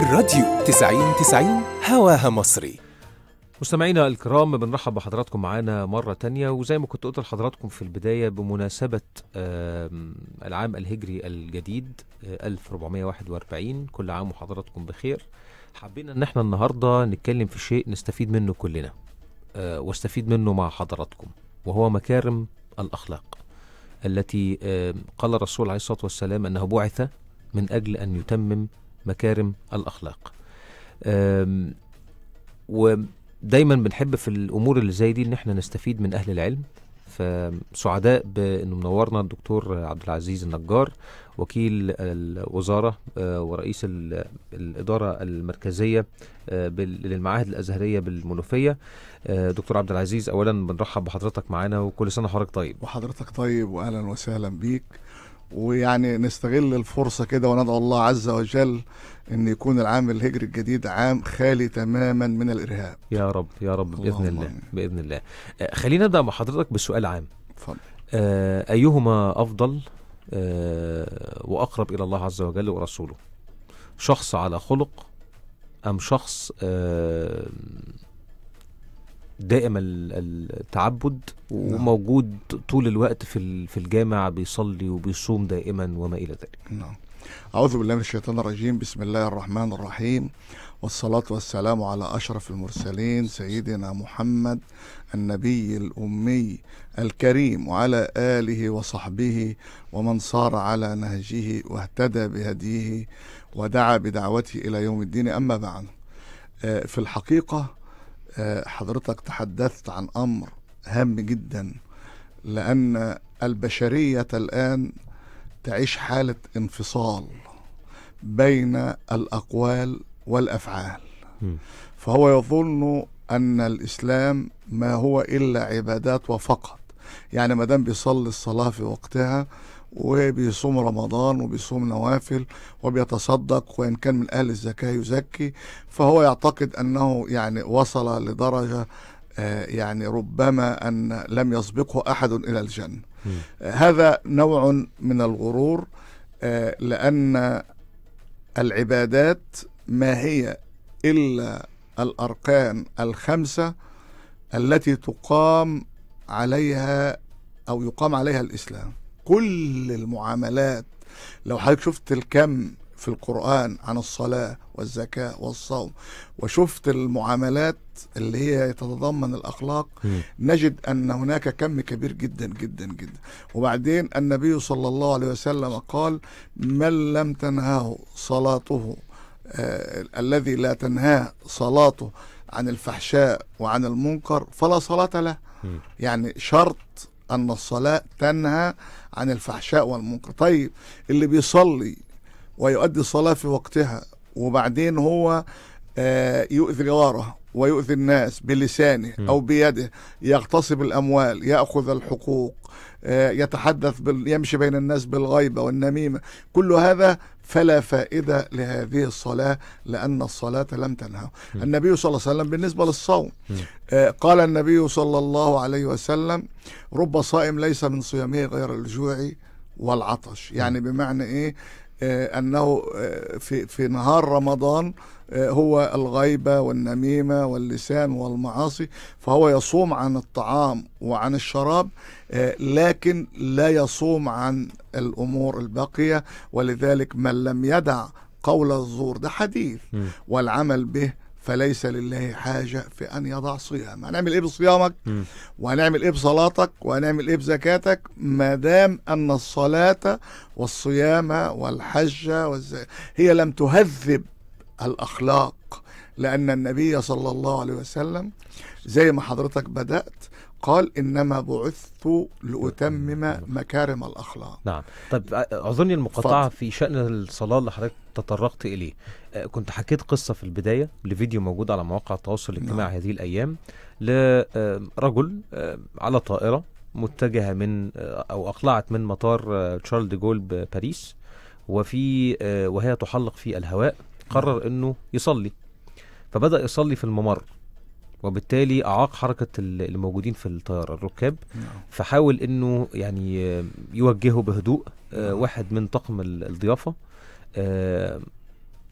الراديو 90 90 هواها مصري مستمعينا الكرام بنرحب بحضراتكم معانا مرة تانية وزي ما كنت قلت لحضراتكم في البداية بمناسبة العام الهجري الجديد 1441 آه، كل عام وحضراتكم بخير حبينا ان احنا النهاردة نتكلم في شيء نستفيد منه كلنا آه، واستفيد منه مع حضراتكم وهو مكارم الأخلاق التي قال الرسول عليه الصلاة والسلام أنه بعث من أجل أن يتمم مكارم الاخلاق ودايما بنحب في الامور اللي زي دي ان احنا نستفيد من اهل العلم فسعداء بانه منورنا الدكتور عبد العزيز النجار وكيل الوزاره آه، ورئيس الاداره المركزيه آه، للمعاهد الازهريه بالمنوفيه آه، دكتور عبد العزيز اولا بنرحب بحضرتك معانا وكل سنه وحضرتك طيب وحضرتك طيب واهلا وسهلا بيك ويعني نستغل الفرصة كده وندعو الله عز وجل أن يكون العام الهجري الجديد عام خالي تماما من الإرهاب يا رب يا رب بإذن الله, الله. الله. بإذن الله آه، خلينا نبدأ مع حضرتك بسؤال عام اتفضل آه، أيهما أفضل آه، وأقرب إلى الله عز وجل ورسوله شخص على خلق أم شخص دائم التعبد نعم. وموجود طول الوقت في في الجامع بيصلي وبيصوم دائما وما الى ذلك. نعم. أعوذ بالله من الشيطان الرجيم بسم الله الرحمن الرحيم والصلاة والسلام على أشرف المرسلين سيدنا محمد النبي الأمي الكريم وعلى آله وصحبه ومن صار على نهجه واهتدى بهديه ودعا بدعوته إلى يوم الدين أما بعد آه، في الحقيقة آه، حضرتك تحدثت عن امر هام جدا لان البشريه الان تعيش حاله انفصال بين الاقوال والافعال فهو يظن ان الاسلام ما هو الا عبادات وفقط يعني ما دام بيصلي الصلاه في وقتها وبيصوم رمضان وبيصوم نوافل وبيتصدق وإن كان من أهل الزكاة يزكي فهو يعتقد أنه يعني وصل لدرجة آه، يعني ربما أن لم يسبقه أحد إلى الجنة هذا نوع من الغرور آه، لأن العبادات ما هي إلا الأركان الخمسة التي تقام عليها أو يقام عليها الإسلام كل المعاملات لو حضرتك شفت الكم في القرآن عن الصلاة والزكاة والصوم وشفت المعاملات اللي هي تتضمن الأخلاق م. نجد أن هناك كم كبير جدا جدا جدا وبعدين النبي صلى الله عليه وسلم قال من لم تنهاه صلاته آه الذي لا تنهاه صلاته عن الفحشاء وعن المنكر فلا صلاة له م. يعني شرط أن الصلاة تنهى عن الفحشاء والمنكر طيب اللي بيصلي ويؤدي الصلاة في وقتها وبعدين هو آه، يؤذي جواره ويؤذي الناس بلسانه او بيده يغتصب الاموال ياخذ الحقوق آه، يتحدث بال... يمشي بين الناس بالغيبه والنميمه كل هذا فلا فائده لهذه الصلاه لان الصلاه لم تنهى النبي صلى الله عليه وسلم بالنسبه للصوم آه، قال النبي صلى الله عليه وسلم رب صائم ليس من صيامه غير الجوع والعطش يعني بمعنى ايه آه، انه في في نهار رمضان هو الغيبة والنميمة واللسان والمعاصي فهو يصوم عن الطعام وعن الشراب آه، لكن لا يصوم عن الأمور الباقية ولذلك من لم يدع قول الزور ده حديث والعمل به فليس لله حاجة في أن يضع صيام هنعمل إيه بصيامك وهنعمل إيه بصلاتك وهنعمل إيه بزكاتك ما دام أن الصلاة والصيام والحج والز... هي لم تهذب الأخلاق لأن النبي صلى الله عليه وسلم زي ما حضرتك بدأت قال إنما بعثت لأتمم مكارم الأخلاق نعم طب اظني المقاطعة في شأن الصلاة اللي حضرتك تطرقت إليه أه، كنت حكيت قصة في البداية لفيديو موجود على مواقع التواصل نعم. الاجتماعي نعم. هذه الأيام لرجل أه، أه، على طائرة متجهة من أو أقلعت من مطار تشارل دي جول بباريس وفي وهي تحلق في الهواء قرر انه يصلي فبدا يصلي في الممر وبالتالي اعاق حركه اللي موجودين في الطياره الركاب نعم. فحاول انه يعني يوجهه بهدوء آه، نعم. واحد من طقم الضيافه آه،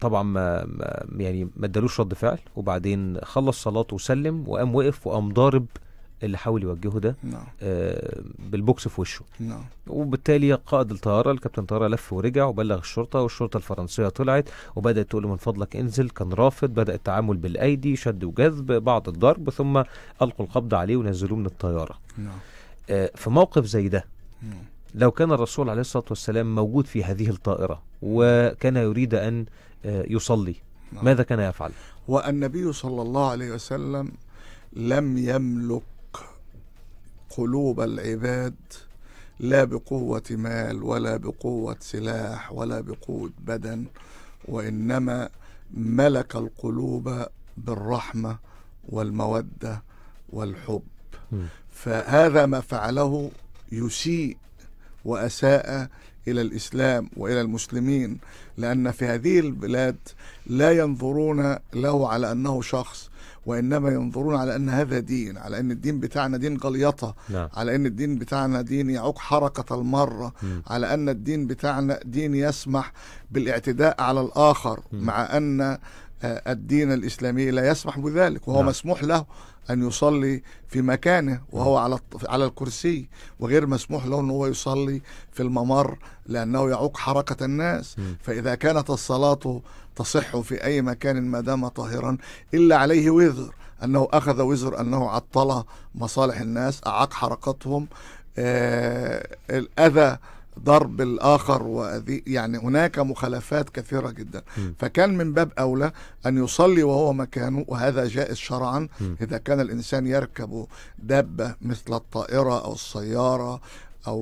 طبعا ما يعني ما ادالوش رد فعل وبعدين خلص صلاته وسلم وقام وقف وقام ضارب اللي حاول يوجهه ده نعم. آه بالبوكس في وشه نعم. وبالتالي قائد الطياره الكابتن طياره لف ورجع وبلغ الشرطه والشرطه الفرنسيه طلعت وبدات تقول من فضلك انزل كان رافض بدا التعامل بالايدي شد وجذب بعض الضرب ثم القوا القبض عليه ونزلوه من الطياره نعم. آه في موقف زي ده نعم. لو كان الرسول عليه الصلاه والسلام موجود في هذه الطائره وكان يريد ان آه يصلي نعم. ماذا كان يفعل؟ والنبي صلى الله عليه وسلم لم يملك قلوب العباد لا بقوة مال ولا بقوة سلاح ولا بقوة بدن وإنما ملك القلوب بالرحمة والمودة والحب فهذا ما فعله يسيء وأساء إلى الإسلام وإلى المسلمين لأن في هذه البلاد لا ينظرون له على أنه شخص وإنما ينظرون على أن هذا دين على أن الدين بتاعنا دين غليطة لا. نعم. على أن الدين بتاعنا دين يعوق حركة المرة م. على أن الدين بتاعنا دين يسمح بالاعتداء على الآخر م. مع أن آه، الدين الإسلامي لا يسمح بذلك وهو لا. نعم. مسموح له أن يصلي في مكانه وهو على على الكرسي وغير مسموح له أن هو يصلي في الممر لأنه يعوق حركة الناس فإذا كانت الصلاة تصح في أي مكان ما دام طاهرا إلا عليه وزر أنه أخذ وزر أنه عطل مصالح الناس أعاق حركتهم آه الأذى ضرب الآخر وأذي يعني هناك مخالفات كثيرة جدا م. فكان من باب أولى أن يصلي وهو مكانه وهذا جائز شرعا م. إذا كان الإنسان يركب دابة مثل الطائرة أو السيارة أو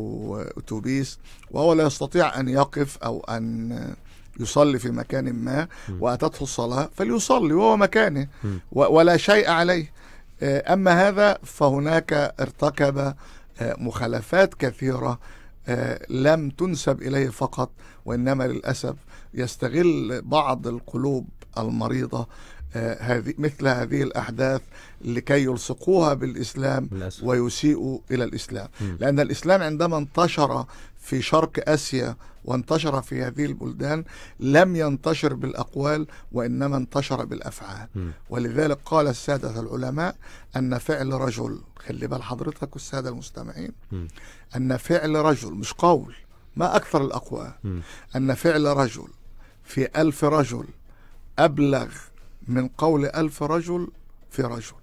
أتوبيس وهو لا يستطيع أن يقف أو أن يصلي في مكان ما وأتته الصلاة فليصلي وهو مكانه ولا شيء عليه آه، أما هذا فهناك ارتكب آه، مخالفات كثيرة آه، لم تنسب إليه فقط وإنما للأسف يستغل بعض القلوب المريضة آه، هذه مثل هذه الأحداث لكي يلصقوها بالإسلام ويسيئوا إلى الإسلام لأن الإسلام عندما انتشر في شرق آسيا وانتشر في هذه البلدان لم ينتشر بالأقوال وإنما انتشر بالأفعال م. ولذلك قال السادة العلماء أن فعل رجل خلي بال حضرتك والساده المستمعين م. أن فعل رجل مش قول ما أكثر الأقوال م. أن فعل رجل في ألف رجل أبلغ من قول ألف رجل في رجل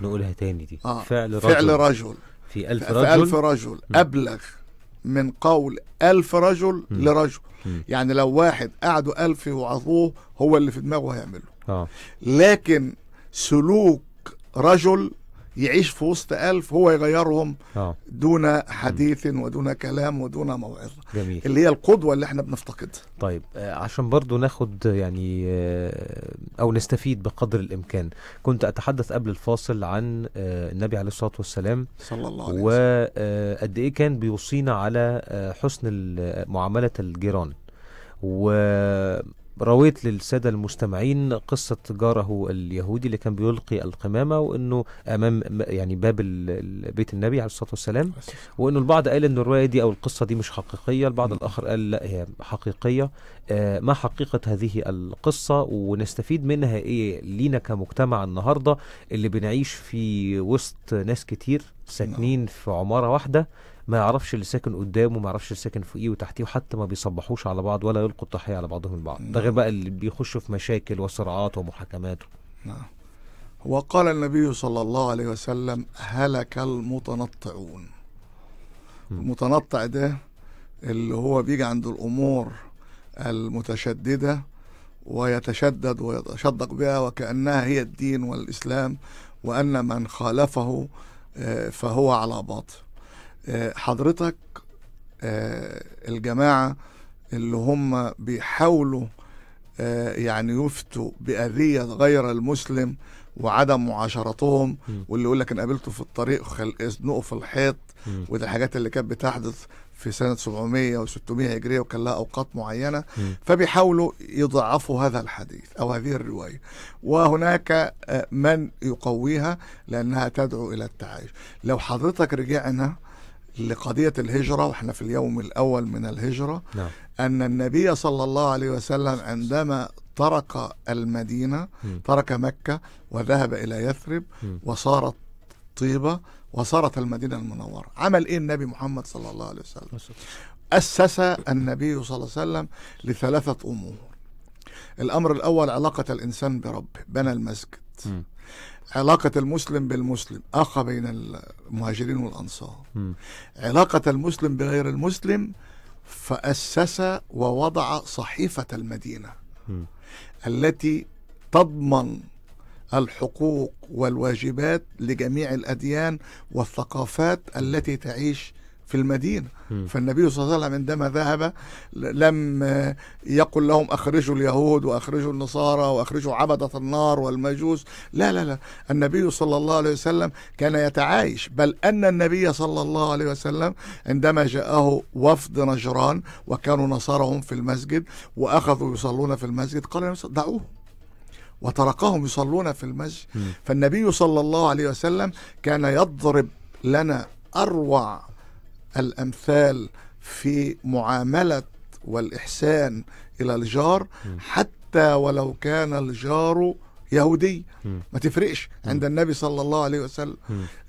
نقولها تاني دي آه. فعل رجل فعل رجل في ألف رجل في ألف رجل أبلغ من قول ألف رجل م. لرجل م. يعني لو واحد قعدوا ألف يوعظوه هو اللي في دماغه هيعمله آه. لكن سلوك رجل يعيش في وسط ألف هو يغيرهم آه. دون حديث ودون كلام ودون موعظة جميل. اللي هي القدوة اللي احنا بنفتقدها طيب آه، عشان برضو ناخد يعني آه، أو نستفيد بقدر الإمكان كنت أتحدث قبل الفاصل عن آه، النبي عليه الصلاة والسلام صلى الله عليه وسلم وقد إيه كان بيوصينا على حسن معاملة الجيران و رويت للسادة المستمعين قصة جاره اليهودي اللي كان بيلقي القمامة وأنه أمام يعني باب بيت النبي عليه الصلاة والسلام وأنه البعض قال أن الرواية دي أو القصة دي مش حقيقية البعض الآخر قال لا هي حقيقية آه، ما حقيقة هذه القصة ونستفيد منها إيه لينا كمجتمع النهاردة اللي بنعيش في وسط ناس كتير ساكنين نعم. في عمارة واحدة ما يعرفش اللي ساكن قدامه ما يعرفش اللي ساكن فوقيه وتحتيه وحتى ما بيصبحوش على بعض ولا يلقوا التحية على بعضهم البعض ده غير بقى اللي بيخشوا في مشاكل وصراعات ومحاكمات نعم وقال النبي صلى الله عليه وسلم هلك المتنطعون المتنطع ده اللي هو بيجي عند الأمور المتشددة ويتشدد ويتشدق بها وكأنها هي الدين والإسلام وأن من خالفه آه، فهو على باطل آه، حضرتك آه، الجماعة اللي هم بيحاولوا يعني يفتوا بأذية غير المسلم وعدم معاشرتهم واللي يقول لك انا قابلته في الطريق خل... في الحيط ودي الحاجات اللي كانت بتحدث في سنه 700 و600 هجريه وكان لها اوقات معينه فبيحاولوا يضعفوا هذا الحديث او هذه الروايه وهناك آه، من يقويها لانها تدعو الى التعايش لو حضرتك رجعنا لقضية الهجرة وإحنا في اليوم الأول من الهجرة نعم. أن النبي صلى الله عليه وسلم عندما ترك المدينة م. ترك مكة وذهب إلى يثرب م. وصارت طيبة وصارت المدينة المنورة عمل إيه النبي محمد صلى الله عليه وسلم أسس النبي صلى الله عليه وسلم لثلاثة أمور الأمر الأول علاقة الإنسان بربه بنى المسجد م. علاقة المسلم بالمسلم أخى بين المهاجرين والأنصار م. علاقة المسلم بغير المسلم فأسس ووضع صحيفة المدينة م. التي تضمن الحقوق والواجبات لجميع الأديان والثقافات التي تعيش في المدينة فالنبي صلى الله عليه وسلم عندما ذهب لم يقل لهم أخرجوا اليهود وأخرجوا النصارى وأخرجوا عبدة النار والمجوس لا لا لا النبي صلى الله عليه وسلم كان يتعايش بل أن النبي صلى الله عليه وسلم عندما جاءه وفد نجران وكانوا نصارهم في المسجد وأخذوا يصلون في المسجد قال دعوهم وتركهم يصلون في المسجد فالنبي صلى الله عليه وسلم كان يضرب لنا اروع الامثال في معامله والاحسان الى الجار حتى ولو كان الجار يهودي ما تفرقش عند النبي صلى الله عليه وسلم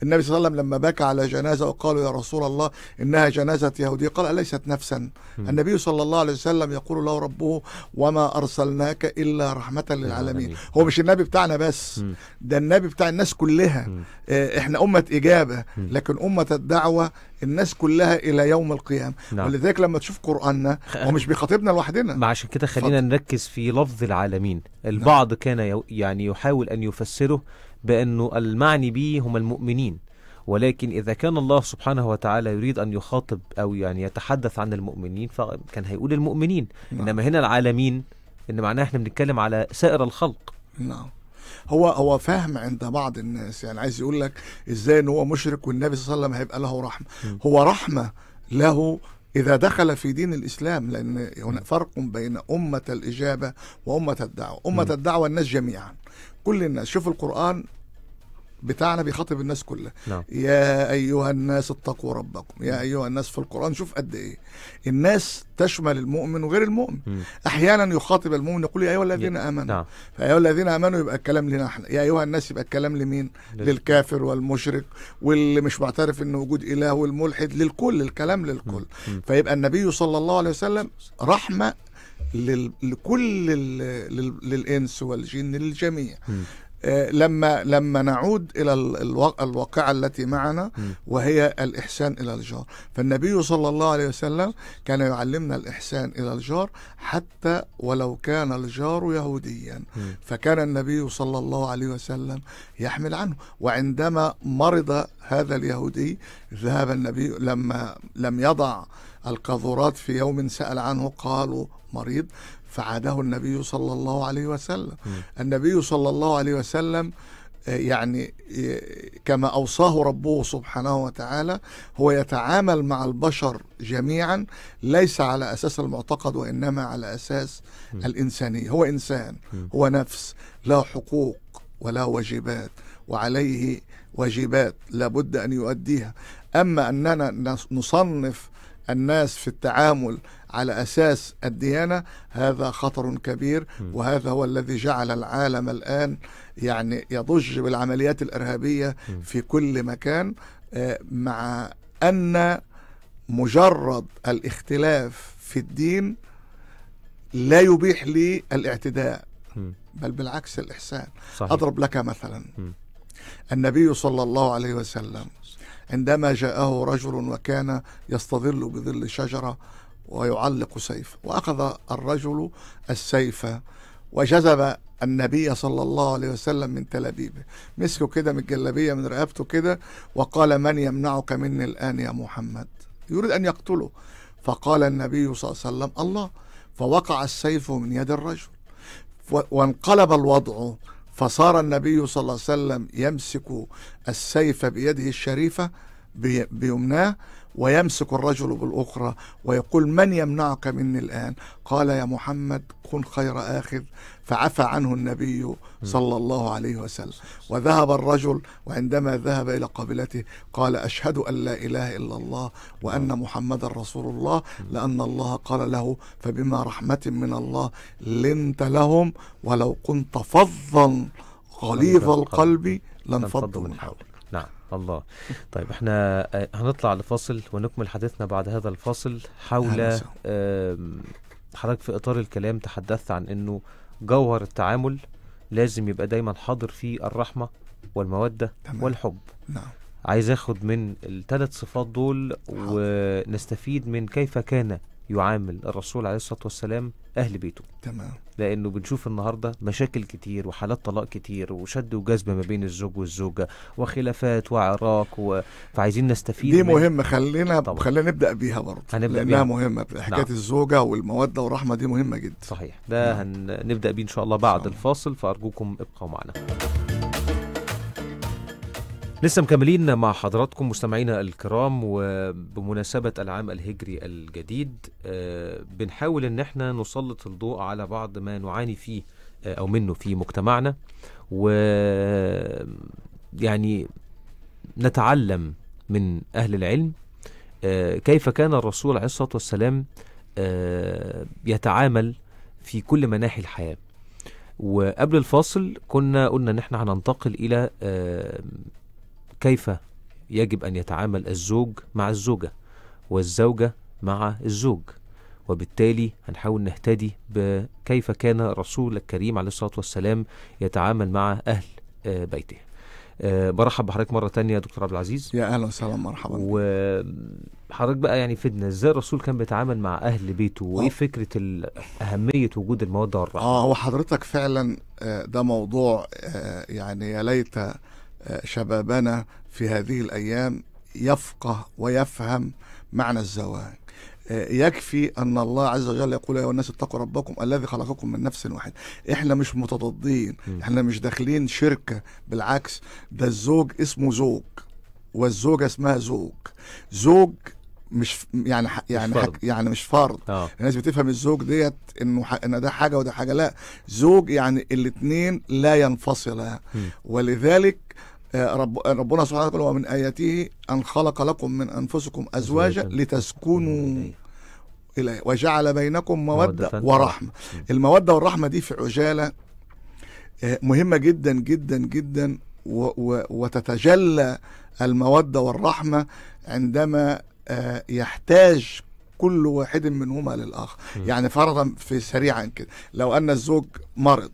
النبي صلى الله عليه وسلم لما بكى على جنازة وقالوا يا رسول الله إنها جنازة يهودي قال أليست نفسا النبي صلى الله عليه وسلم يقول له ربه وما أرسلناك إلا رحمة للعالمين هو مش النبي بتاعنا بس ده النبي بتاع الناس كلها آه، إحنا أمة إجابة لكن أمة الدعوة الناس كلها الى يوم القيامه نعم. ولذلك لما تشوف قراننا هو مش بيخاطبنا لوحدنا ما عشان كده خلينا فضل. نركز في لفظ العالمين نعم. البعض نعم. كان يعني يحاول ان يفسره بانه المعني به هم المؤمنين ولكن إذا كان الله سبحانه وتعالى يريد أن يخاطب أو يعني يتحدث عن المؤمنين فكان هيقول المؤمنين نعم. إنما هنا العالمين إن معناه إحنا بنتكلم على سائر الخلق نعم هو هو فهم عند بعض الناس يعني عايز يقول لك ازاي ان هو مشرك والنبي صلى الله عليه وسلم هيبقى له رحمه هو رحمه له إذا دخل في دين الإسلام لأن هناك فرق بين أمة الإجابة وأمة الدعوة أمة الدعوة الناس جميعا كل الناس شوف القرآن بتاعنا بيخاطب الناس كلها نعم. يا ايها الناس اتقوا ربكم يا ايها الناس في القران شوف قد ايه الناس تشمل المؤمن وغير المؤمن م. احيانا يخاطب المؤمن يقول يا ايها الذين امنوا نعم. فيا ايها الذين امنوا يبقى الكلام لنا احنا يا ايها الناس يبقى الكلام لمين لل... للكافر والمشرك واللي مش معترف ان وجود اله والملحد للكل الكلام للكل م. فيبقى النبي صلى الله عليه وسلم رحمه لكل للانس والجن للجميع م. آه، لما لما نعود الى الواقعه التي معنا وهي الاحسان الى الجار فالنبي صلى الله عليه وسلم كان يعلمنا الاحسان الى الجار حتى ولو كان الجار يهوديا فكان النبي صلى الله عليه وسلم يحمل عنه وعندما مرض هذا اليهودي ذهب النبي لما لم يضع القاذورات في يوم سأل عنه قالوا مريض فعاده النبي صلى الله عليه وسلم النبي صلى الله عليه وسلم آه، يعني آه، كما اوصاه ربه سبحانه وتعالى هو يتعامل مع البشر جميعا ليس على اساس المعتقد وانما على اساس الانسانيه هو انسان هو نفس له حقوق ولا واجبات وعليه واجبات لابد ان يؤديها اما اننا نصنف الناس في التعامل على أساس الديانة هذا خطر كبير وهذا هو الذي جعل العالم الآن يعني يضج بالعمليات الإرهابية في كل مكان آه، مع أن مجرد الاختلاف في الدين لا يبيح لي الاعتداء بل بالعكس الإحسان صحيح. أضرب لك مثلا النبي صلى الله عليه وسلم عندما جاءه رجل وكان يستظل بظل شجرة ويعلق سيف وأخذ الرجل السيف وجذب النبي صلى الله عليه وسلم من تلابيبه مسكه كده من الجلابية من رقبته كده وقال من يمنعك مني الآن يا محمد يريد أن يقتله فقال النبي صلى الله عليه وسلم الله فوقع السيف من يد الرجل وانقلب الوضع فصار النبي صلى الله عليه وسلم يمسك السيف بيده الشريفة بيمناه ويمسك الرجل بالأخرى ويقول من يمنعك مني الآن قال يا محمد كن خير آخر فعفى عنه النبي صلى الله عليه وسلم وذهب الرجل وعندما ذهب إلى قبيلته قال أشهد أن لا إله إلا الله وأن آه. محمد رسول الله لأن الله قال له فبما رحمة من الله لنت لهم ولو كنت فظا غليظ القلب لانفضوا من حولك نعم الله طيب احنا آه، هنطلع لفاصل ونكمل حديثنا بعد هذا الفاصل حول حضرتك في اطار الكلام تحدثت عن انه جوهر التعامل لازم يبقى دايما حاضر فيه الرحمه والموده تمام. والحب نعم عايز اخد من الثلاث صفات دول ونستفيد من كيف كان يعامل الرسول عليه الصلاة والسلام أهل بيته تمام لأنه بنشوف النهاردة مشاكل كتير وحالات طلاق كتير وشد وجذب ما بين الزوج والزوجة وخلافات وعراك و... فعايزين نستفيد دي مهمة خلينا طبعا. خلينا نبدأ بيها برضه هنبدأ لأنها بيها. مهمة حكاية نعم. الزوجة والمودة والرحمة دي مهمة جدا صحيح ده نعم. هنبدأ بيه إن شاء الله بعد الفاصل فأرجوكم ابقوا معنا لسه مكملين مع حضراتكم مستمعينا الكرام وبمناسبة العام الهجري الجديد آه، بنحاول ان احنا نسلط الضوء على بعض ما نعاني فيه آه، او منه في مجتمعنا و يعني نتعلم من اهل العلم آه، كيف كان الرسول عليه الصلاه والسلام يتعامل في كل مناحي الحياه وقبل الفاصل كنا قلنا ان احنا هننتقل الى كيف يجب أن يتعامل الزوج مع الزوجة والزوجة مع الزوج وبالتالي هنحاول نهتدي بكيف كان الرسول الكريم عليه الصلاة والسلام يتعامل مع أهل آه، بيته آه، برحب بحضرتك مرة تانية يا دكتور عبد العزيز يا أهلا وسهلا مرحبا وحضرتك بقى يعني فدنا ازاي الرسول كان بيتعامل مع أهل بيته وإيه آه. فكرة أهمية وجود المودة الرحمة اه وحضرتك فعلا ده موضوع يعني يا ليت شبابنا في هذه الأيام يفقه ويفهم معنى الزواج يكفي ان الله عز وجل يقول يا الناس اتقوا ربكم الذي خلقكم من نفس واحده احنا مش متضادين احنا مش داخلين شركه بالعكس ده الزوج اسمه زوج والزوجه اسمها زوج زوج مش يعني يعني مش يعني مش فرض آه. الناس بتفهم الزوج ديت انه ان ده حاجه وده حاجه لا زوج يعني الاثنين لا ينفصلا ولذلك رب ربنا سبحانه وتعالى ومن آياته أن خلق لكم من أنفسكم أزواجا لتسكنوا إليه وجعل بينكم مودة ورحمة المودة والرحمة دي في عجالة آه، مهمة جدا جدا جدا وتتجلى المودة والرحمة عندما آه، يحتاج كل واحد منهما للآخر يعني فرضا في سريعا كده لو أن الزوج مرض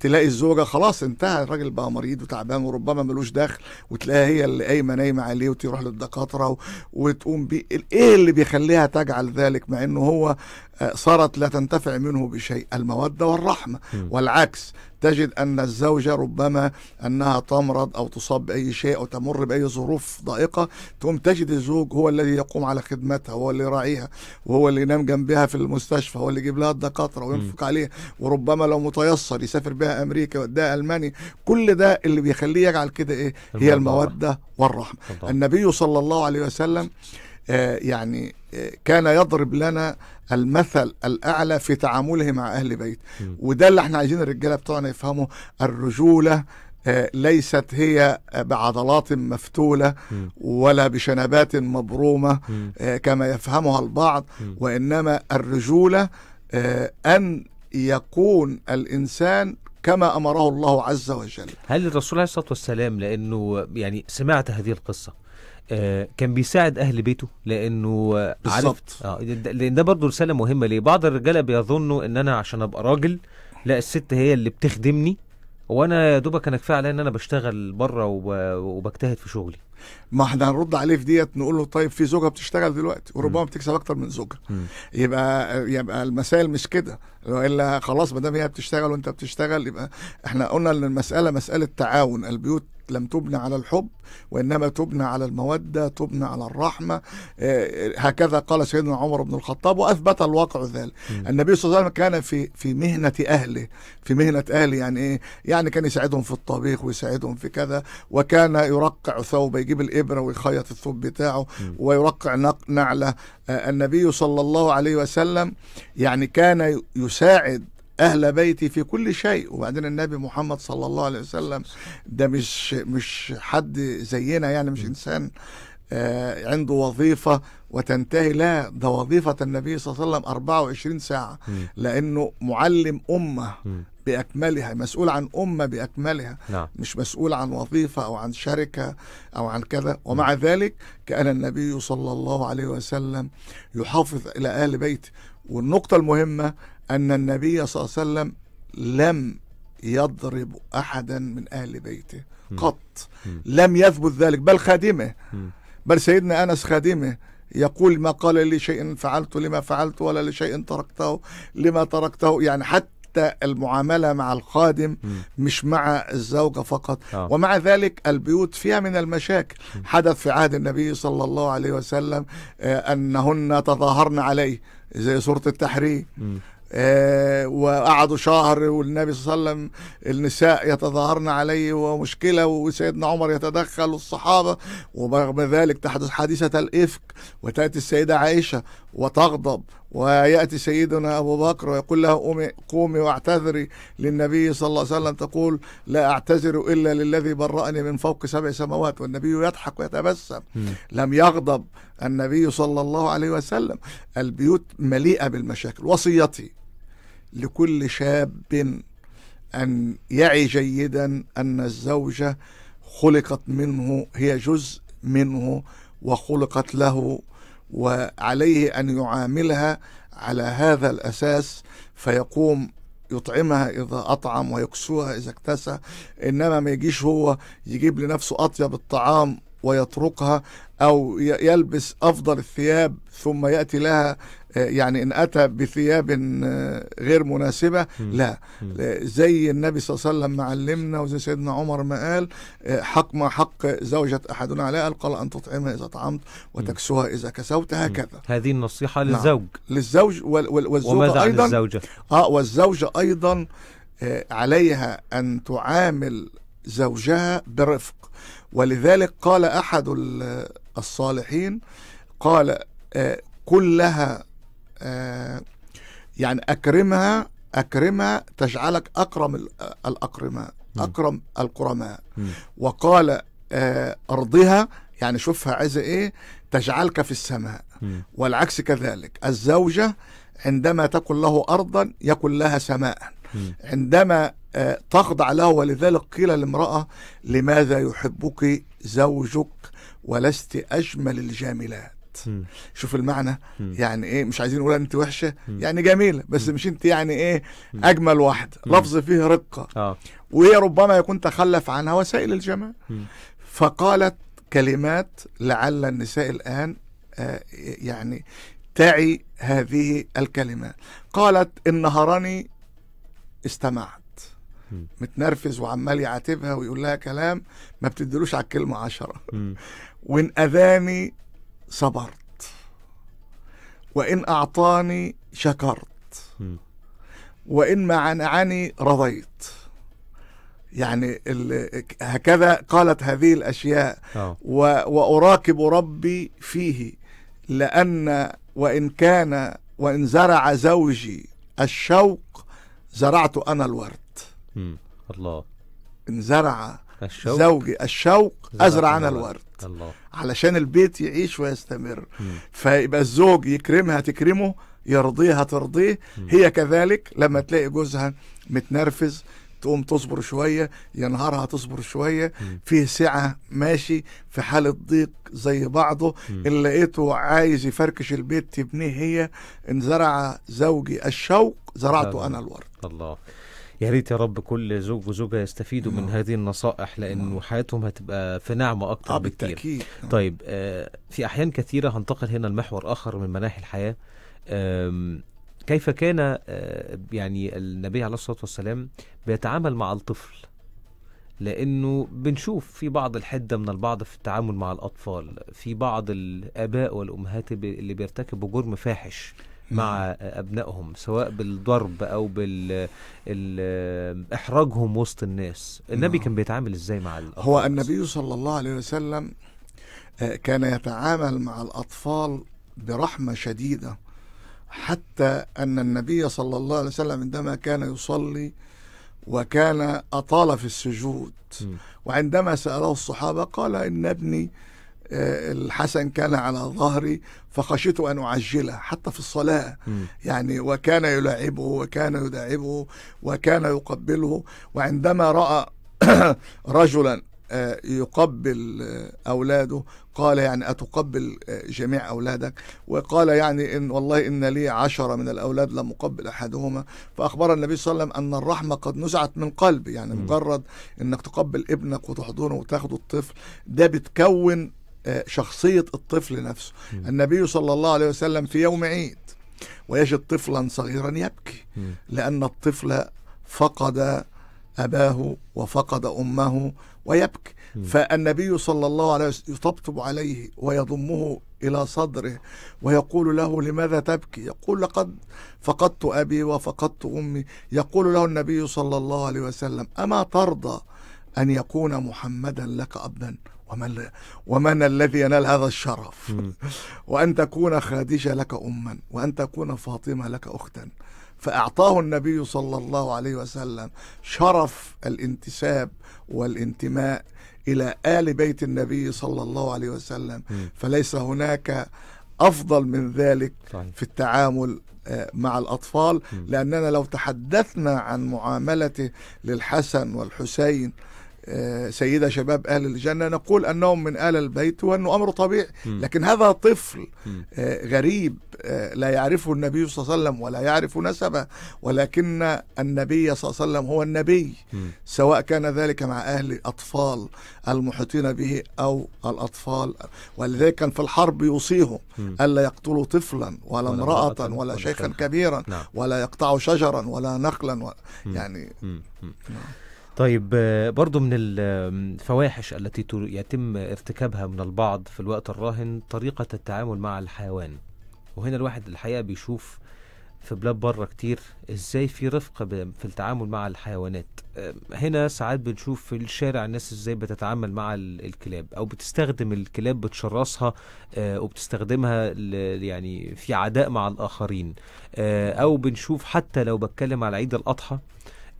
تلاقي الزوجه خلاص انتهى الراجل بقى مريض وتعبان وربما ملوش دخل وتلاقيها هي اللي قايمه نايمه عليه وتروح للدكاتره وتقوم بيه ايه اللي بيخليها تجعل ذلك مع انه هو آه، صارت لا تنتفع منه بشيء الموده والرحمه والعكس تجد أن الزوجة ربما أنها تمرض أو تصاب بأي شيء أو تمر بأي ظروف ضائقة تقوم تجد الزوج هو الذي يقوم على خدمتها هو اللي يراعيها وهو اللي ينام جنبها في المستشفى هو اللي يجيب لها الدكاترة وينفق عليها وربما لو متيسر يسافر بها أمريكا ويوديها ألمانيا كل ده اللي بيخليه يجعل كده إيه هي المودة والرحمة النبي صلى الله عليه وسلم آه، يعني آه، كان يضرب لنا المثل الاعلى في تعامله مع اهل بيت وده اللي احنا عايزين الرجاله بتوعنا يفهموا الرجوله آه، ليست هي بعضلات مفتولة ولا بشنبات مبرومة كما يفهمها البعض وإنما الرجولة أن يكون الإنسان كما أمره الله عز وجل هل الرسول عليه الصلاة والسلام لأنه يعني سمعت هذه القصة آه كان بيساعد اهل بيته لانه آه، بالظبط اه لان ده برضه رساله مهمه ليه بعض الرجاله بيظنوا ان انا عشان ابقى راجل لا الست هي اللي بتخدمني وانا يا دوبك انا كفايه عليا ان انا بشتغل بره وبجتهد في شغلي ما احنا هنرد عليه في ديت نقول له طيب في زوجه بتشتغل دلوقتي وربما بتكسب اكتر من زوجها يبقى يبقى المسائل مش كده الا خلاص ما دام هي بتشتغل وانت بتشتغل يبقى احنا قلنا ان المساله مساله تعاون البيوت لم تبنى على الحب وإنما تبنى على المودة تبنى على الرحمة آه، آه، هكذا قال سيدنا عمر بن الخطاب وأثبت الواقع ذلك م. النبي صلى الله عليه وسلم كان في في مهنة أهله في مهنة أهله يعني إيه يعني كان يساعدهم في الطبيخ ويساعدهم في كذا وكان يرقع ثوبه يجيب الإبرة ويخيط الثوب بتاعه م. ويرقع نعلة آه، النبي صلى الله عليه وسلم يعني كان يساعد أهل بيتي في كل شيء وبعدين النبي محمد صلى الله عليه وسلم ده مش مش حد زينا يعني مش إنسان آه عنده وظيفة وتنتهي لا ده وظيفة النبي صلى الله عليه وسلم 24 ساعة م. لأنه معلم أمة م. بأكملها مسؤول عن أمة بأكملها نعم. مش مسؤول عن وظيفة أو عن شركة أو عن كذا ومع م. ذلك كان النبي صلى الله عليه وسلم يحافظ إلى أهل بيته والنقطة المهمة أن النبي صلى الله عليه وسلم لم يضرب أحدا من أهل بيته قط لم يثبت ذلك بل خادمه بل سيدنا أنس خادمه يقول ما قال لي شيء فعلت لما فعلت ولا لشيء تركته لما تركته يعني حتى المعاملة مع الخادم مش مع الزوجة فقط آه. ومع ذلك البيوت فيها من المشاكل حدث في عهد النبي صلى الله عليه وسلم آه، أنهن تظاهرن عليه زي سورة التحريم آه، وقعدوا شهر والنبي صلى الله عليه وسلم النساء يتظاهرن عليه ومشكله وسيدنا عمر يتدخل والصحابه وبرغم ذلك تحدث حادثه الافك وتاتي السيده عائشه وتغضب ويأتي سيدنا أبو بكر ويقول له قومي واعتذري للنبي صلى الله عليه وسلم تقول لا أعتذر إلا للذي برأني من فوق سبع سماوات والنبي يضحك ويتبسم لم يغضب النبي صلى الله عليه وسلم البيوت مليئة بالمشاكل وصيتي لكل شاب أن يعي جيدا أن الزوجة خلقت منه هي جزء منه وخلقت له وعليه أن يعاملها على هذا الأساس فيقوم يطعمها إذا أطعم ويكسوها إذا اكتسى إنما ما يجيش هو يجيب لنفسه أطيب الطعام ويتركها أو يلبس أفضل الثياب ثم يأتي لها آه، يعني ان اتى بثياب آه، غير مناسبه لا زي النبي صلى الله عليه وسلم ما علمنا وزي سيدنا عمر ما قال آه، حق ما حق زوجة احدنا عليها قال, ان تطعمها اذا طعمت وتكسوها اذا كسوت هكذا هذه النصيحه للزوج نعم. للزوج والزوجه وماذا ايضا عن الزوجه اه والزوجه ايضا عليها ان تعامل زوجها برفق ولذلك قال احد الصالحين قال كلها آه، يعني اكرمها اكرمها تجعلك اكرم آه، الاكرماء اكرم الكرماء وقال آه، ارضها يعني شوفها عايزه ايه تجعلك في السماء والعكس كذلك الزوجه عندما تكن له ارضا يكن لها سماء عندما تخضع له ولذلك قيل لامراه لماذا يحبك زوجك ولست اجمل الجاملات شوف المعنى يعني ايه مش عايزين نقول انت وحشه يعني جميله بس مش انت يعني ايه اجمل واحده لفظ فيه رقه آه. وربما يكون تخلف عنها وسائل الجمال فقالت كلمات لعل النساء الان آه يعني تعي هذه الكلمات قالت ان هرني استمعت متنرفز وعمال يعاتبها ويقول لها كلام ما بتدلوش على الكلمة عشرة وإن أذاني صبرت وإن أعطاني شكرت وإن منعني رضيت يعني هكذا قالت هذه الأشياء آه. وأراكب ربي فيه لأن وإن كان وإن زرع زوجي الشوق زرعت أنا الورد الله إن زرع الشوق زوجي الشوق أزرع أنا الورد الله. علشان البيت يعيش ويستمر مم. فيبقى الزوج يكرمها تكرمه يرضيها ترضيه مم. هي كذلك لما تلاقي جوزها متنرفز تقوم تصبر شويه ينهارها تصبر شويه في سعه ماشي في حاله ضيق زي بعضه اللي لقيته عايز يفركش البيت تبنيه هي ان زرع زوجي الشوق زرعته انا الورد الله يا ريت يا رب كل زوج وزوجه يستفيدوا من نعم. هذه النصائح لانه نعم. حياتهم هتبقى في نعمه اكتر آه بكتير بالتأكيد. نعم. طيب آه في احيان كثيره هنتقل هنا لمحور اخر من مناحي الحياه كيف كان آه، يعني النبي عليه الصلاه والسلام بيتعامل مع الطفل لانه بنشوف في بعض الحده من البعض في التعامل مع الاطفال في بعض الاباء والامهات اللي بيرتكبوا جرم فاحش مع ابنائهم سواء بالضرب او بال احراجهم وسط الناس النبي نعم. كان بيتعامل ازاي مع الأطفال هو النبي صلى الله عليه وسلم آه، كان يتعامل مع الاطفال برحمه شديده حتى ان النبي صلى الله عليه وسلم عندما كان يصلي وكان اطال في السجود وعندما ساله الصحابه قال ان ابني آه، الحسن كان على ظهري فخشيت أن أعجله حتى في الصلاة م. يعني وكان يلاعبه وكان يداعبه وكان يقبله وعندما رأى رجلا آه، يقبل آه، أولاده قال يعني أتقبل جميع أولادك وقال يعني إن والله إن لي عشرة من الأولاد لم أقبل أحدهما فأخبر النبي صلى الله عليه وسلم أن الرحمة قد نزعت من قلبي يعني مجرد إنك تقبل ابنك وتحضنه وتاخذ الطفل ده بتكون شخصية الطفل نفسه النبي صلى الله عليه وسلم في يوم عيد ويجد طفلا صغيرا يبكي لأن الطفل فقد أباه وفقد أمه ويبكي فالنبي صلى الله عليه وسلم يطبطب عليه ويضمه إلى صدره ويقول له لماذا تبكي يقول لقد فقدت أبي وفقدت أمي يقول له النبي صلى الله عليه وسلم أما ترضى أن يكون محمدا لك ابنا ومن ومن الذي ينال هذا الشرف وان تكون خديجه لك اما وان تكون فاطمه لك اختا فاعطاه النبي صلى الله عليه وسلم شرف الانتساب والانتماء الى ال بيت النبي صلى الله عليه وسلم فليس هناك افضل من ذلك في التعامل آه، مع الاطفال لاننا لو تحدثنا عن معاملته للحسن والحسين آه، سيدة شباب أهل الجنة نقول أنهم من أهل البيت وأنه أمر طبيعي لكن هذا طفل آه، غريب آه، لا يعرفه النبي صلى الله عليه وسلم ولا يعرف نسبه ولكن النبي صلى الله عليه وسلم هو النبي سواء كان ذلك مع أهل الأطفال المحيطين به أو الأطفال ولذلك كان في الحرب يوصيهم ألا يقتلوا طفلا ولا امرأة ولا, شيخا كبيرا نعم. ولا يقطعوا شجرا ولا نخلا يعني نعم. طيب آه، برضو من الفواحش التي يتم ارتكابها من البعض في الوقت الراهن طريقة التعامل مع الحيوان وهنا الواحد الحقيقة بيشوف في بلاد بره كتير ازاي في رفقة في التعامل مع الحيوانات هنا ساعات بنشوف في الشارع الناس ازاي بتتعامل مع الكلاب او بتستخدم الكلاب بتشرسها آه، وبتستخدمها يعني في عداء مع الاخرين آه، او بنشوف حتى لو بتكلم على عيد الاضحى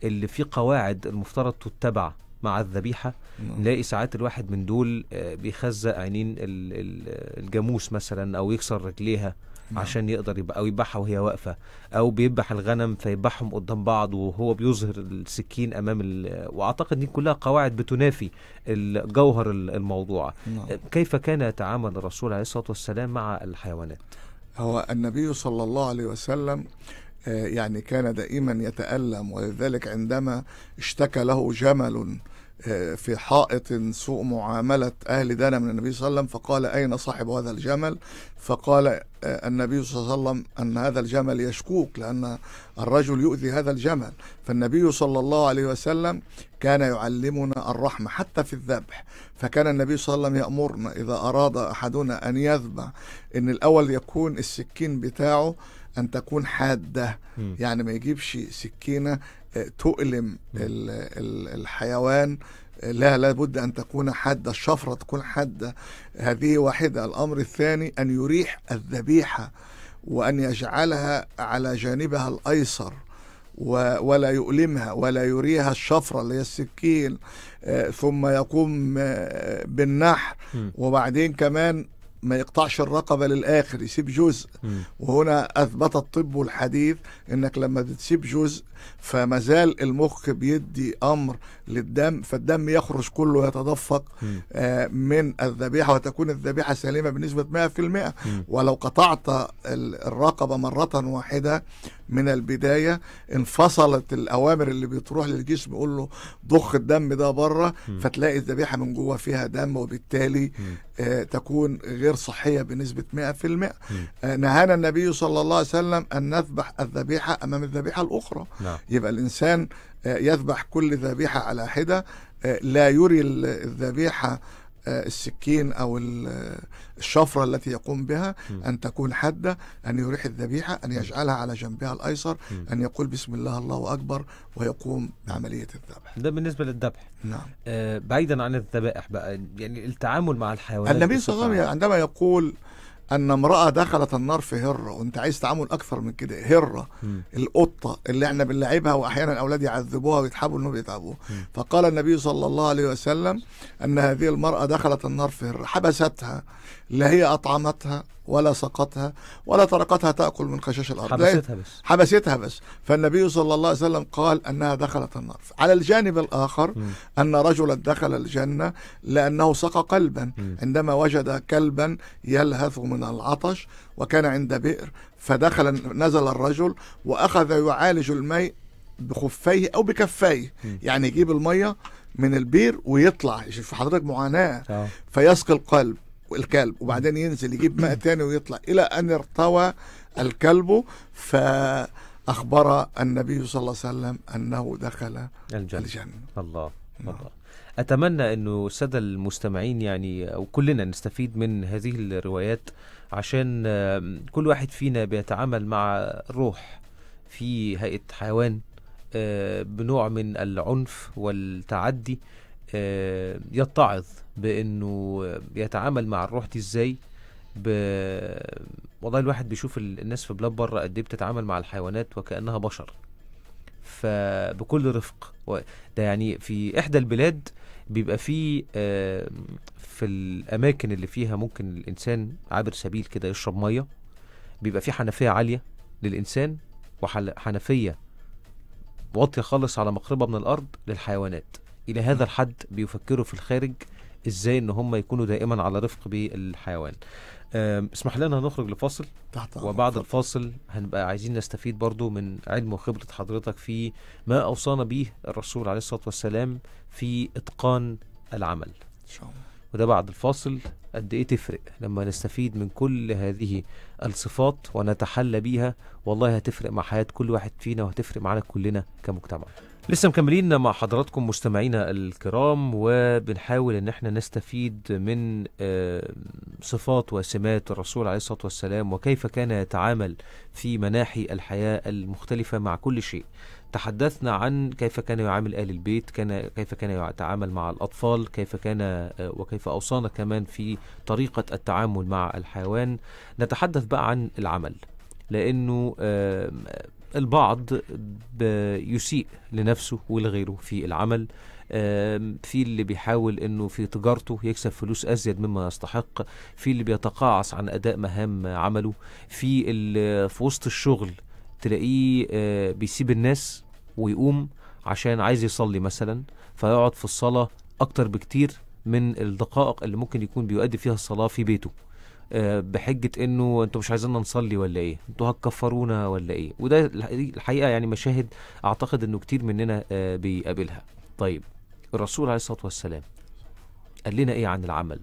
اللي فيه قواعد المفترض تتبع مع الذبيحة نعم. نلاقي ساعات الواحد من دول آه، بيخزق عينين الجاموس مثلا أو يكسر رجليها نعم. عشان يقدر يبقى أو يباحها وهي واقفة أو بيبح الغنم فيبحهم قدام بعض وهو بيظهر السكين أمام وأعتقد دي كلها قواعد بتنافي الجوهر الموضوع نعم. آه، كيف كان يتعامل الرسول عليه الصلاة والسلام مع الحيوانات هو النبي صلى الله عليه وسلم آه، يعني كان دائما يتألم ولذلك عندما اشتكى له جمل آه، في حائط سوء معاملة أهل دانا من النبي صلى الله عليه وسلم فقال أين صاحب هذا الجمل فقال آه، النبي صلى الله عليه وسلم أن هذا الجمل يشكوك لأن الرجل يؤذي هذا الجمل فالنبي صلى الله عليه وسلم كان يعلمنا الرحمة حتى في الذبح فكان النبي صلى الله عليه وسلم يأمرنا إذا أراد أحدنا أن يذبح أن الأول يكون السكين بتاعه ان تكون حاده م. يعني ما يجيبش سكينه آه، تؤلم الحيوان لا لابد ان تكون حاده الشفره تكون حاده هذه واحده الامر الثاني ان يريح الذبيحه وان يجعلها على جانبها الايسر ولا يؤلمها ولا يريها الشفرة اللي هي السكين آه، ثم يقوم آه، بالنحر وبعدين كمان ما يقطعش الرقبه للاخر يسيب جزء م. وهنا اثبت الطب والحديث انك لما بتسيب جزء فما زال المخ بيدي امر للدم فالدم يخرج كله يتدفق آه من الذبيحه وتكون الذبيحه سليمه بنسبه 100% م. ولو قطعت الرقبه مره واحده من البدايه انفصلت الاوامر اللي بتروح للجسم يقول له ضخ الدم ده بره فتلاقي الذبيحه من جوه فيها دم وبالتالي آه تكون غير صحيه بنسبه 100% آه نهانا النبي صلى الله عليه وسلم ان نذبح الذبيحه امام الذبيحه الاخرى نعم. يبقى الانسان آه يذبح كل ذبيحه على حده آه لا يري الذبيحه السكين أو الشفرة التي يقوم بها أن تكون حادة أن يريح الذبيحة أن يجعلها على جنبها الأيسر أن يقول بسم الله الله أكبر ويقوم بعملية الذبح ده بالنسبة للذبح نعم آه بعيدا عن الذبائح بقى يعني التعامل مع الحيوانات النبي صلى الله عليه وسلم عندما يقول ان امراه دخلت النار في هره وانت عايز تعامل اكثر من كده هره م. القطه اللي احنا بنلعبها واحيانا الاولاد يعذبوها ويتحبوا انهم بيتعبوها فقال النبي صلى الله عليه وسلم ان هذه المراه دخلت النار في هره حبستها لا هي أطعمتها ولا سقتها ولا تركتها تأكل من خشاش الأرض حبستها بس حبستها بس فالنبي صلى الله عليه وسلم قال أنها دخلت النار على الجانب الآخر م. أن رجلا دخل الجنة لأنه سقى قلبا م. عندما وجد كلبا يلهث من العطش وكان عند بئر فدخل نزل الرجل وأخذ يعالج الماء بخفيه أو بكفيه م. يعني يجيب المية من البير ويطلع يشوف حضرتك معاناة أوه. فيسقي القلب الكلب وبعدين ينزل يجيب ماء تاني ويطلع إلى أن ارتوى الكلب فأخبر النبي صلى الله عليه وسلم أنه دخل الجنة, الجنة. الله نعم. الله أتمنى أنه السادة المستمعين يعني أو كلنا نستفيد من هذه الروايات عشان كل واحد فينا بيتعامل مع الروح في هيئة حيوان آه، بنوع من العنف والتعدي آه، يتعظ بانه يتعامل مع الروح دي ازاي ب... والله الواحد بيشوف الناس في بلاد بره قد ايه بتتعامل مع الحيوانات وكانها بشر فبكل رفق ده يعني في احدى البلاد بيبقى في في الاماكن اللي فيها ممكن الانسان عابر سبيل كده يشرب ميه بيبقى في حنفيه عاليه للانسان وحنفيه واطيه خالص على مقربه من الارض للحيوانات الى هذا الحد بيفكروا في الخارج ازاي ان هم يكونوا دائما على رفق بالحيوان اسمح لنا نخرج لفاصل تحت وبعد الفاصل هنبقى عايزين نستفيد برضو من علم وخبرة حضرتك في ما أوصانا به الرسول عليه الصلاة والسلام في إتقان العمل إن شاء الله وده بعد الفاصل قد ايه تفرق لما نستفيد من كل هذه الصفات ونتحلى بيها والله هتفرق مع حياة كل واحد فينا وهتفرق معانا كلنا كمجتمع لسه مكملين مع حضراتكم مستمعينا الكرام وبنحاول ان احنا نستفيد من صفات وسمات الرسول عليه الصلاه والسلام وكيف كان يتعامل في مناحي الحياه المختلفه مع كل شيء تحدثنا عن كيف كان يعامل اهل البيت كان كيف كان يتعامل مع الاطفال كيف كان آه، وكيف اوصانا كمان في طريقه التعامل مع الحيوان نتحدث بقى عن العمل لانه البعض يسيء لنفسه ولغيره في العمل في اللي بيحاول انه في تجارته يكسب فلوس ازيد مما يستحق في اللي بيتقاعس عن اداء مهام عمله في في وسط الشغل تلاقيه آه، بيسيب الناس ويقوم عشان عايز يصلي مثلا فيقعد في الصلاة أكتر بكتير من الدقائق اللي ممكن يكون بيؤدي فيها الصلاة في بيته آه، بحجة انه انتوا مش عايزيننا نصلي ولا ايه انتوا هتكفرونا ولا ايه وده الحقيقة يعني مشاهد اعتقد انه كتير مننا آه، بيقابلها طيب الرسول عليه الصلاة والسلام قال لنا ايه عن العمل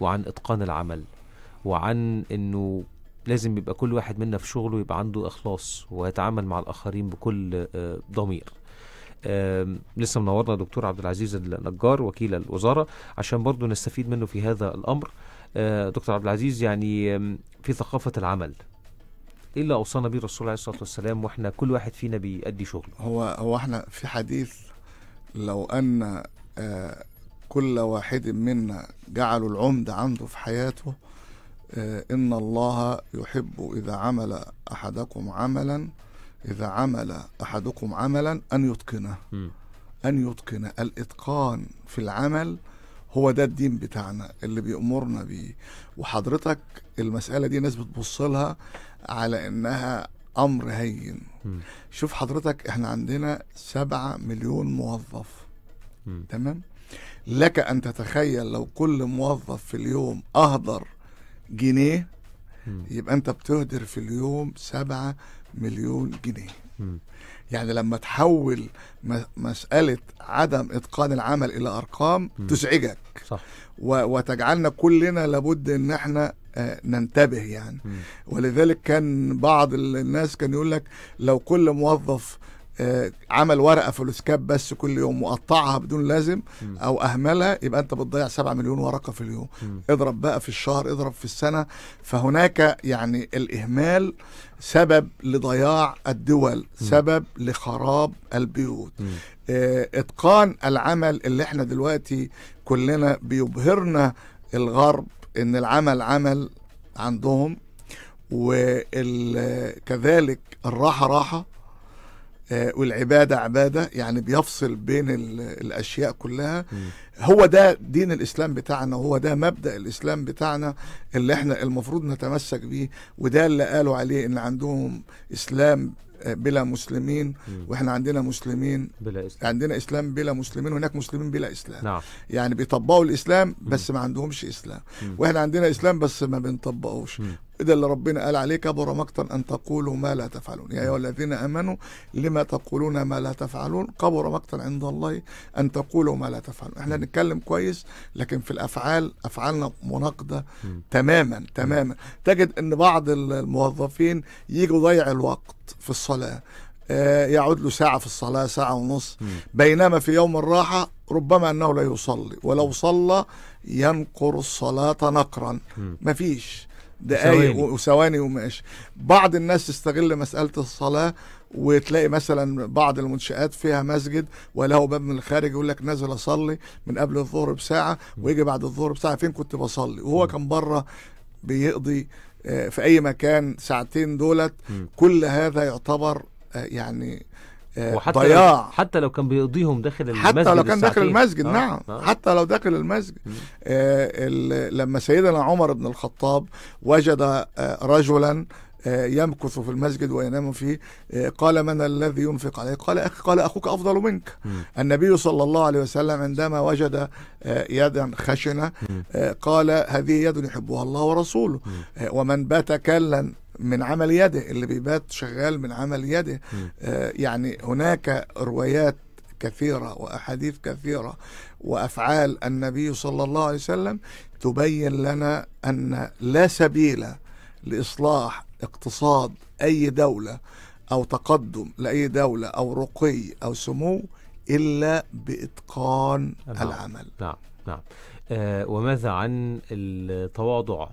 وعن اتقان العمل وعن انه لازم يبقى كل واحد منا في شغله يبقى عنده اخلاص ويتعامل مع الاخرين بكل آه، ضمير لسه منورنا دكتور عبد العزيز النجار وكيل الوزاره عشان برضه نستفيد منه في هذا الامر آه، دكتور عبد العزيز يعني في ثقافه العمل ايه اللي اوصانا به الرسول عليه الصلاه والسلام واحنا كل واحد فينا بيأدي شغله هو هو احنا في حديث لو ان آه، كل واحد منا جعلوا العمدة عنده في حياته آه، إن الله يحب إذا عمل أحدكم عملا إذا عمل أحدكم عملا أن يتقنه أن يتقنه الإتقان في العمل هو ده الدين بتاعنا اللي بيأمرنا بيه وحضرتك المسألة دي ناس بتبص لها على إنها أمر هين م. شوف حضرتك إحنا عندنا سبعة مليون موظف م. تمام لك أن تتخيل لو كل موظف في اليوم أهدر جنيه يبقى انت بتهدر في اليوم سبعة مليون جنيه يعني لما تحول مسألة عدم إتقان العمل إلى أرقام تزعجك صح. وتجعلنا كلنا لابد إن احنا آه، ننتبه يعني ولذلك كان بعض الناس كان يقول لك لو كل موظف آه، عمل ورقه فلوسكاب بس كل يوم وقطعها بدون لازم او اهملها يبقى انت بتضيع 7 مليون ورقه في اليوم اضرب بقى في الشهر اضرب في السنه فهناك يعني الاهمال سبب لضياع الدول سبب لخراب البيوت آه، اتقان العمل اللي احنا دلوقتي كلنا بيبهرنا الغرب ان العمل عمل عندهم وكذلك الراحه راحه آه، والعبادة عبادة يعني بيفصل بين الأشياء كلها هو ده دين الإسلام بتاعنا وهو ده مبدأ الإسلام بتاعنا اللي احنا المفروض نتمسك بيه وده اللي قالوا عليه إن عندهم إسلام آه، بلا مسلمين واحنا عندنا مسلمين بلا إسلام. عندنا اسلام بلا مسلمين وهناك مسلمين بلا اسلام نعم. يعني بيطبقوا الاسلام بس ما عندهمش اسلام واحنا عندنا اسلام بس ما بنطبقوش ده اللي ربنا قال عليه كبر مقتا ان تقولوا ما لا تفعلون يا ايها الذين امنوا لما تقولون ما لا تفعلون كبر مقتا عند الله ان تقولوا ما لا تفعلون احنا نتكلم كويس لكن في الافعال افعالنا مناقضه تماما تماما تجد ان بعض الموظفين يجوا ضيع الوقت في الصلاه آه، يعود له ساعة في الصلاة ساعة ونص بينما في يوم الراحة ربما أنه لا يصلي ولو صلى ينقر الصلاة نقرا مفيش دقايق وثواني وماشي بعض الناس تستغل مساله الصلاه وتلاقي مثلا بعض المنشآت فيها مسجد وله باب من الخارج يقول لك نازل اصلي من قبل الظهر بساعه ويجي بعد الظهر بساعه فين كنت بصلي وهو كان بره بيقضي آه، في اي مكان ساعتين دولت كل هذا يعتبر آه، يعني وحتى ضياع حتى لو كان بيقضيهم داخل المسجد حتى لو كان داخل المسجد آه. نعم آه. حتى لو داخل المسجد آه لما سيدنا عمر بن الخطاب وجد آه رجلا آه يمكث في المسجد وينام فيه آه قال من الذي ينفق عليه قال أخي قال أخوك أفضل منك م. النبي صلى الله عليه وسلم عندما وجد آه يدا خشنة آه، قال هذه يد يحبها الله ورسوله ومن بات كلا من عمل يده اللي بيبات شغال من عمل يده آه يعني هناك روايات كثيرة وأحاديث كثيرة وأفعال النبي صلى الله عليه وسلم تبين لنا أن لا سبيل لإصلاح اقتصاد أي دولة أو تقدم لأي دولة أو رقي أو سمو إلا بإتقان نعم. العمل نعم نعم آه وماذا عن التواضع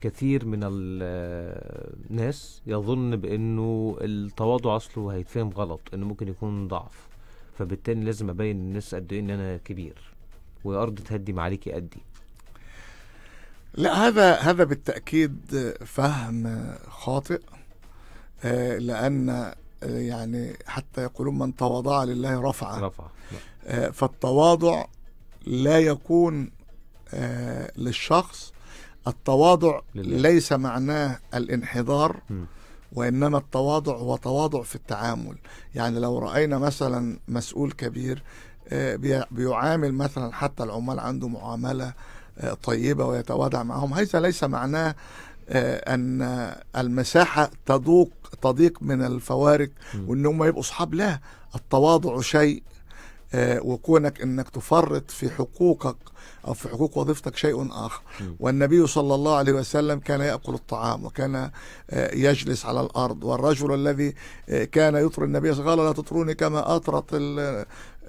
كثير من الناس يظن بانه التواضع اصله هيتفهم غلط انه ممكن يكون ضعف فبالتالي لازم ابين للناس قد ايه ان انا كبير ويا ارض تهدي معاليكي قدي لا هذا هذا بالتاكيد فهم خاطئ آه، لان آه، يعني حتى يقولون من تواضع لله رفعه رفع. نعم. آه، فالتواضع لا يكون للشخص التواضع لله. ليس معناه الانحدار وإنما التواضع هو تواضع في التعامل يعني لو رأينا مثلا مسؤول كبير آه، بيعامل مثلا حتى العمال عنده معاملة آه، طيبة ويتوادع معهم هذا ليس معناه آه، أن المساحة تضوق تضيق من الفوارق وأنهم يبقوا أصحاب لا التواضع شيء آه، وكونك انك تفرط في حقوقك او في حقوق وظيفتك شيء اخر والنبي صلى الله عليه وسلم كان ياكل الطعام وكان آه، يجلس على الارض والرجل الذي آه، كان يطر النبي قال لا تطروني كما اطرت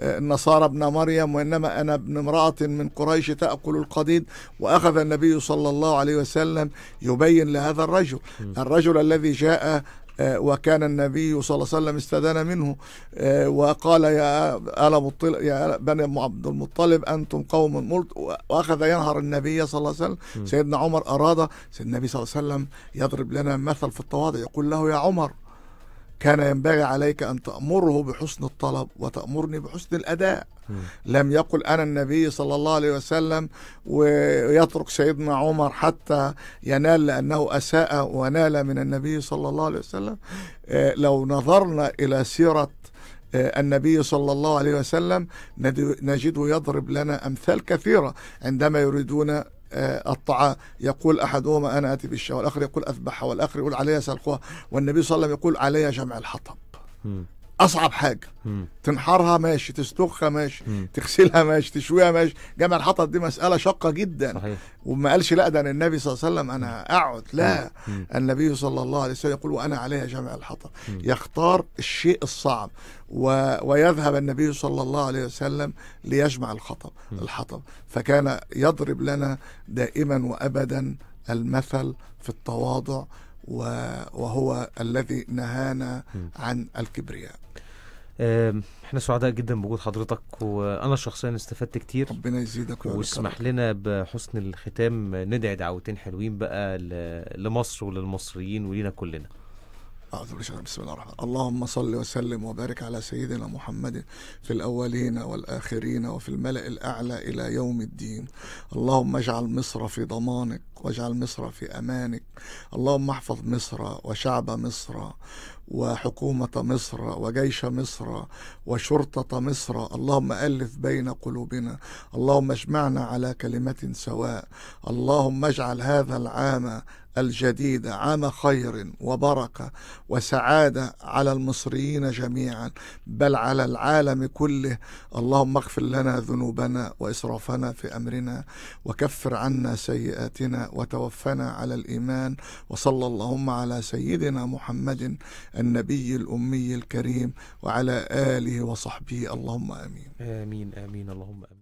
النصارى ابن مريم وانما انا ابن امراه من قريش تاكل القديد واخذ النبي صلى الله عليه وسلم يبين لهذا الرجل الرجل الذي جاء آه، وكان النبي صلى الله عليه وسلم استدان منه آه، وقال يا آل يا بني عبد المطلب أنتم قوم ملت وأخذ ينهر النبي صلى الله عليه وسلم سيدنا عمر أراد سيدنا النبي صلى الله عليه وسلم يضرب لنا مثل في التواضع يقول له يا عمر كان ينبغي عليك أن تأمره بحسن الطلب وتأمرني بحسن الأداء لم يقل أنا النبي صلى الله عليه وسلم ويترك سيدنا عمر حتى ينال لأنه أساء ونال من النبي صلى الله عليه وسلم آه، لو نظرنا إلى سيرة آه، النبي صلى الله عليه وسلم نجده يضرب لنا أمثال كثيرة عندما يريدون آه، الطعام يقول أحدهما أنا أتي بالشاة والآخر يقول أذبحها والآخر يقول علي سلقها والنبي صلى الله عليه وسلم يقول علي جمع الحطب اصعب حاجه مم. تنحرها ماشي تسلخها ماشي مم. تغسلها ماشي تشويها ماشي جمع الحطب دي مساله شاقه جدا صحيح. وما قالش لا ده النبي صلى الله عليه وسلم انا اقعد لا مم. النبي صلى الله عليه وسلم يقول وانا عليها جمع الحطب يختار الشيء الصعب و... ويذهب النبي صلى الله عليه وسلم ليجمع مم. الحطب فكان يضرب لنا دائما وابدا المثل في التواضع وهو الذي نهانا عن الكبرياء احنا سعداء جدا بوجود حضرتك وانا شخصيا استفدت كتير ربنا يزيدك واسمح لنا بحسن الختام ندعي دعوتين حلوين بقى لمصر وللمصريين ولينا كلنا أعوذ بالله بسم الله الرحمن اللهم صل وسلم وبارك على سيدنا محمد في الأولين والآخرين وفي الملأ الأعلى إلى يوم الدين اللهم اجعل مصر في ضمانك واجعل مصر في أمانك اللهم احفظ مصر وشعب مصر وحكومة مصر وجيش مصر وشرطة مصر اللهم ألف بين قلوبنا اللهم اجمعنا على كلمة سواء اللهم اجعل هذا العام الجديد عام خير وبركة وسعادة على المصريين جميعا بل على العالم كله اللهم اغفر لنا ذنوبنا وإسرافنا في أمرنا وكفر عنا سيئاتنا وتوفنا على الإيمان وصلى اللهم على سيدنا محمد النبي الأمي الكريم وعلى آله وصحبه اللهم آمين آمين آمين اللهم آمين